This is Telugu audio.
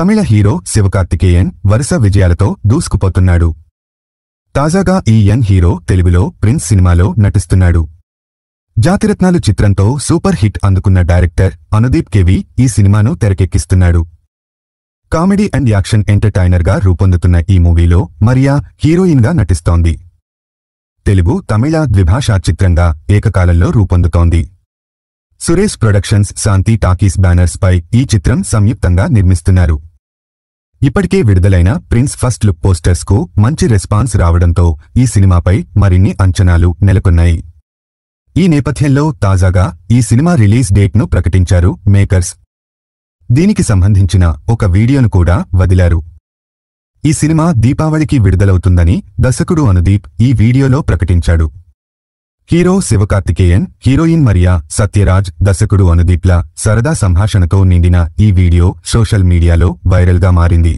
తమిళ హీరో శివకార్తికేయన్ వరుస విజయాలతో దూసుకుపోతున్నాడు తాజాగా ఈ యన్ హీరో తెలుగులో ప్రిన్స్ సినిమాలో నటిస్తున్నాడు జాతిరత్నాలు చిత్రంతో సూపర్ హిట్ అందుకున్న డైరెక్టర్ అనుదీప్ కెవి ఈ సినిమాను తెరకెక్కిస్తున్నాడు కామెడీ అండ్ యాక్షన్ ఎంటర్టైనర్గా రూపొందుతున్న ఈ మూవీలో మరియా హీరోయిన్గా నటిస్తోంది తెలుగు తమిళ ద్విభాషా చిత్రంగా ఏకకాలంలో రూపొందుతోంది సురేష్ ప్రొడక్షన్స్ శాంతి టాకీస్ బ్యానర్స్పై ఈ చిత్రం సంయుక్తంగా నిర్మిస్తున్నారు ఇప్పటికే విడుదలైన ప్రిన్స్ ఫస్ట్ లుక్ పోస్టర్స్ కు మంచి రెస్పాన్స్ రావడంతో ఈ సినిమాపై మరిన్ని అంచనాలు నెలకొన్నాయి ఈ నేపథ్యంలో తాజాగా ఈ సినిమా రిలీజ్ డేట్ ను ప్రకటించారు మేకర్స్ దీనికి సంబంధించిన ఒక వీడియోను కూడా వదిలారు ఈ సినిమా దీపావళికి విడుదలవుతుందని దర్శకుడు అనుదీప్ ఈ వీడియోలో ప్రకటించాడు hero Sivakarthikeyan heroine Maria Sathyaraj దర్శకుడు అనుదీప్ల సరదా సంభాషణతో నిండిన ఈ వీడియో సోషల్ మీడియాలో వైరల్గా మారింది